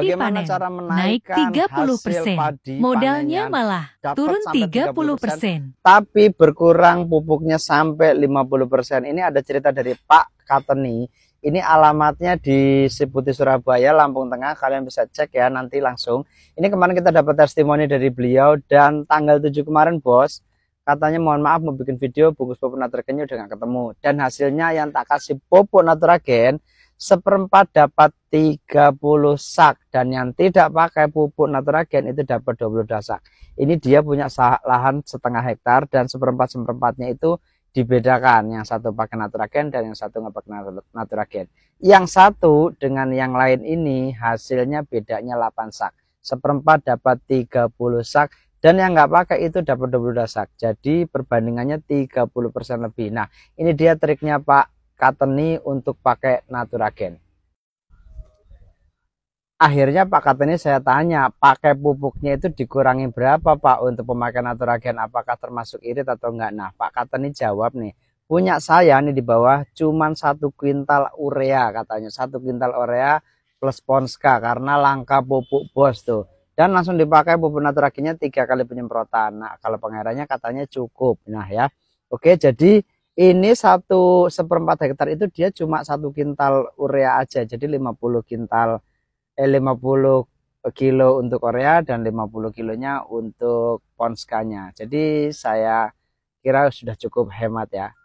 Bagaimana panen cara naik 30 persen, modalnya malah turun 30 persen. Tapi berkurang pupuknya sampai 50 persen. Ini ada cerita dari Pak Kateni. Ini alamatnya di Sibuti Surabaya, Lampung Tengah. Kalian bisa cek ya nanti langsung. Ini kemarin kita dapat testimoni dari beliau dan tanggal 7 kemarin bos katanya mohon maaf mau bikin video bungkus pupuk nitrogennya udah nggak ketemu dan hasilnya yang tak kasih pupuk nitrogen seperempat dapat 30 sak dan yang tidak pakai pupuk nitrogen itu dapat 22 sak. Ini dia punya lahan setengah hektar dan seperempat seperempatnya itu dibedakan yang satu pakai nitrogen dan yang satu nggak pakai nitrogen. Yang satu dengan yang lain ini hasilnya bedanya 8 sak. Seperempat dapat 30 sak dan yang nggak pakai itu dapat 22 sak. Jadi perbandingannya 30% lebih. Nah, ini dia triknya Pak Kateni untuk pakai Naturagen. Akhirnya Pak Kateni saya tanya, pakai pupuknya itu dikurangi berapa Pak untuk pemakaian Naturagen? Apakah termasuk irit atau enggak? Nah Pak Kateni jawab nih, punya saya nih di bawah cuman satu kuintal urea katanya. Satu kuintal urea plus Ponska karena langka pupuk bos tuh dan langsung dipakai pupuk Naturagennya tiga kali penyemprotan. Nah, kalau pengairannya katanya cukup. Nah ya, oke jadi ini satu seperempat hektar itu dia cuma satu kintal urea aja, jadi 50 kintal eh 50 kilo untuk urea dan 50 kilonya untuk ponskanya. Jadi saya kira sudah cukup hemat ya.